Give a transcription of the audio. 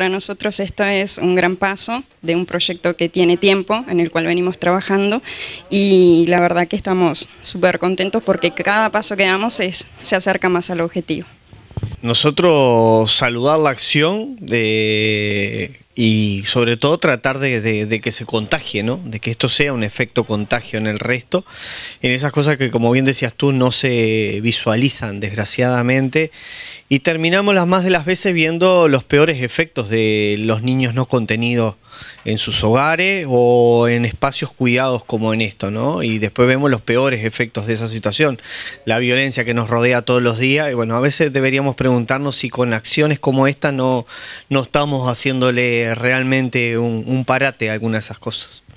Para nosotros esto es un gran paso de un proyecto que tiene tiempo, en el cual venimos trabajando y la verdad que estamos súper contentos porque cada paso que damos es, se acerca más al objetivo. Nosotros saludar la acción de y sobre todo tratar de, que se contagie, ¿no? De que esto sea un efecto contagio en el resto, en esas cosas que como bien decías tú no se visualizan desgraciadamente y terminamos las más de las veces viendo los peores efectos de los niños no contenidos en sus hogares o en espacios cuidados como en esto, ¿no? Y después vemos los peores efectos de esa situación, la violencia que nos rodea todos los días y bueno, a veces deberíamos preguntarnos si con acciones como esta no, no estamos haciéndole realmente un, parate alguna algunas de esas cosas.